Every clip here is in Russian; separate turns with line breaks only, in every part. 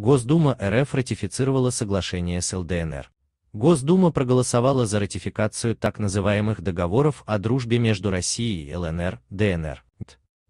Госдума РФ ратифицировала соглашение с ЛДНР. Госдума проголосовала за ратификацию так называемых договоров о дружбе между Россией и ЛНР, ДНР.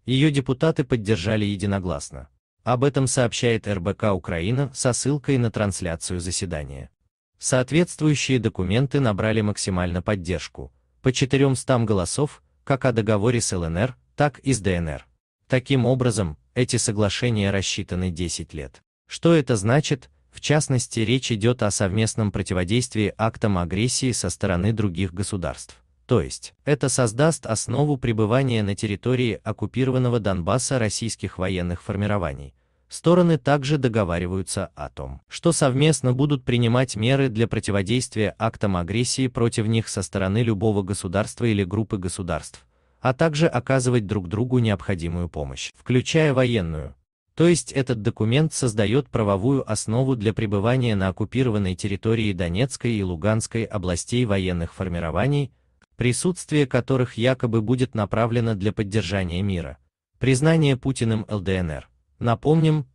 Ее депутаты поддержали единогласно. Об этом сообщает РБК Украина со ссылкой на трансляцию заседания. Соответствующие документы набрали максимально поддержку, по 400 голосов, как о договоре с ЛНР, так и с ДНР. Таким образом, эти соглашения рассчитаны 10 лет. Что это значит? В частности, речь идет о совместном противодействии актам агрессии со стороны других государств. То есть, это создаст основу пребывания на территории оккупированного Донбасса российских военных формирований. Стороны также договариваются о том, что совместно будут принимать меры для противодействия актам агрессии против них со стороны любого государства или группы государств, а также оказывать друг другу необходимую помощь, включая военную, то есть этот документ создает правовую основу для пребывания на оккупированной территории Донецкой и Луганской областей военных формирований, присутствие которых якобы будет направлено для поддержания мира. Признание Путиным ЛДНР. Напомним,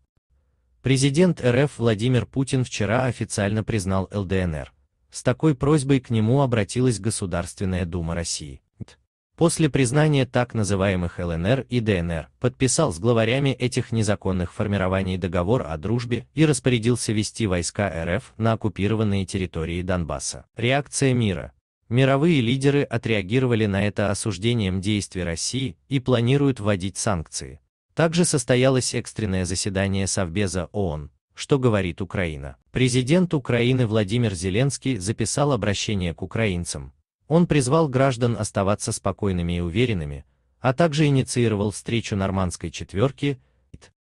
президент РФ Владимир Путин вчера официально признал ЛДНР. С такой просьбой к нему обратилась Государственная Дума России после признания так называемых ЛНР и ДНР, подписал с главарями этих незаконных формирований договор о дружбе и распорядился вести войска РФ на оккупированные территории Донбасса. Реакция мира. Мировые лидеры отреагировали на это осуждением действий России и планируют вводить санкции. Также состоялось экстренное заседание Совбеза ООН, что говорит Украина. Президент Украины Владимир Зеленский записал обращение к украинцам, он призвал граждан оставаться спокойными и уверенными, а также инициировал встречу нормандской четверки